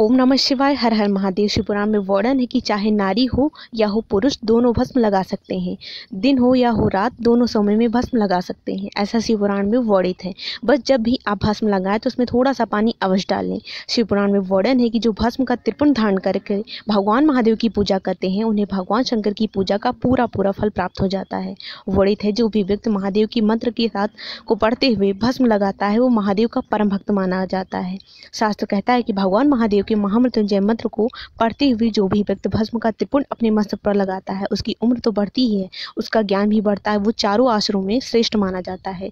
ओम नमः शिवाय हर हर महादेव शिवपुराण में वर्णन है कि चाहे नारी हो या हो पुरुष दोनों भस्म लगा सकते हैं दिन हो या हो रात दोनों समय में भस्म लगा सकते हैं ऐसा शिवपुराण में वर्णित है बस जब भी आप भस्म लगाएं तो उसमें थोड़ा सा पानी अवश्य डाल लें शिवपुराण में वर्णन है कि जो भस्म का त्रिपुण धारण करके भगवान महादेव की पूजा करते हैं उन्हें भगवान शंकर की पूजा का पूरा पूरा फल प्राप्त हो जाता है वर्णित है जो भी व्यक्ति महादेव की मंत्र के साथ को पढ़ते हुए भस्म लगाता है वो महादेव का परम भक्त माना जाता है शास्त्र कहता है कि भगवान महादेव के महामृत्युंजय मंत्र को पढ़ते हुए जो भी व्यक्ति भस्म का त्रिपुण अपने मस्तक पर लगाता है उसकी उम्र तो बढ़ती ही है उसका ज्ञान भी बढ़ता है वो चारों आश्रमों में श्रेष्ठ माना जाता है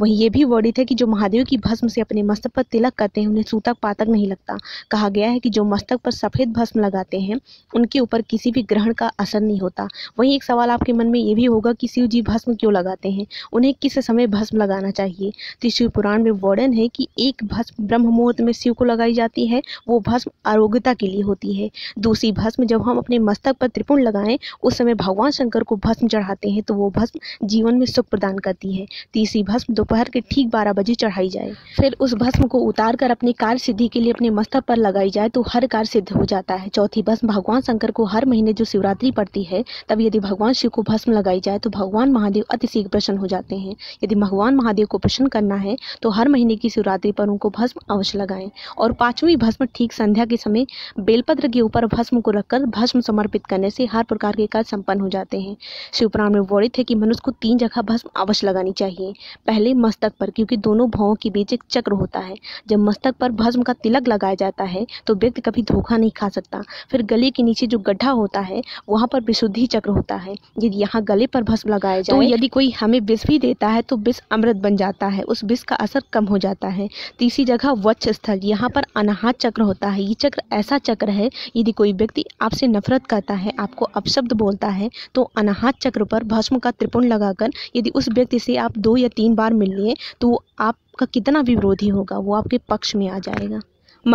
वहीं ये भी वर्णित है कि जो महादेव की भस्म से अपने मस्तक पर तिलक करते हैं उन्हें सूतक पातक नहीं लगता कहा गया है कि जो मस्तक पर सफ़ेद भस्म लगाते हैं उनके ऊपर किसी भी ग्रहण का असर नहीं होता वहीं एक सवाल आपके मन में ये भी होगा कि शिव जी भस्म क्यों लगाते हैं उन्हें किस समय भस्म लगाना चाहिए तो शिव पुराण में वर्णन है कि एक भस्म ब्रह्म मुहूर्त में शिव को लगाई जाती है वो भस्म आरोग्यता के लिए होती है दूसरी भस्म जब हम अपने मस्तक पर त्रिपुण लगाएं उस समय भगवान शंकर को भस्म चढ़ाते हैं तो वो भस्म जीवन में सुख प्रदान करती है तीसरी भस्म दोपहर के ठीक बारह बजे चढ़ाई जाए फिर उस भस्म को उतार कर अपने कार्य सिद्धि के लिए अपने मस्तक पर लगाई जाए तो हर कार्य सिद्ध हो जाता है चौथी भस्म भगवान शंकर को हर महीने जो शिवरात्रि पड़ती है तब यदि भगवान शिव को भस्म लगाई जाए तो भगवान महादेव अतिशीघ्र प्रसन्न हो जाते हैं यदि भगवान महादेव को प्रसन्न करना है तो हर महीने की शिवरात्रि पर उनको भस्म अवश्य लगाएं और पांचवी भस्म ठीक संध्या के समय बेलपत्र के ऊपर भस्म को रखकर भस्म समर्पित करने से हर प्रकार के कार्य संपन्न हो जाते हैं शिवपुराण में वर्णित है कि मनुष्य को तीन जगह भस्म अवश्य लगानी चाहिए पहले मस्तक पर क्योंकि दोनों भावों के बीच एक चक्र होता है जब मस्तक पर भस्म का तिलक लगाया जाता है तो व्यक्ति कभी धोखा नहीं खा सकता फिर गले के नीचे जो गड्ढा होता है वहाँ पर विशुद्धि चक्र होता है यदि यहाँ गले पर भस्म लगाया तो जाए यदि कोई हमें विष भी देता है तो विष अमृत बन जाता है उस विष का असर कम हो जाता है तीसरी जगह वक्ष स्थल यहाँ पर अनाहत चक्र होता है करता है ये चक्र ऐसा चक्र है यदि कोई व्यक्ति आपसे नफरत करता है आपको अपशब्द बोलता है तो अनाहत चक्र पर भस्म का त्रिपुण लगाकर यदि उस व्यक्ति से आप दो या तीन बार मिल लिए तो आपका कितना भी विरोधी होगा वो आपके पक्ष में आ जाएगा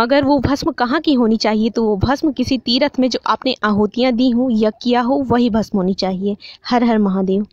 मगर वो भस्म कहाँ की होनी चाहिए तो वो भस्म किसी तीर्थ में जो आपने आहूतियाँ दी हों या किया हो वही भस्म होनी चाहिए हर हर महादेव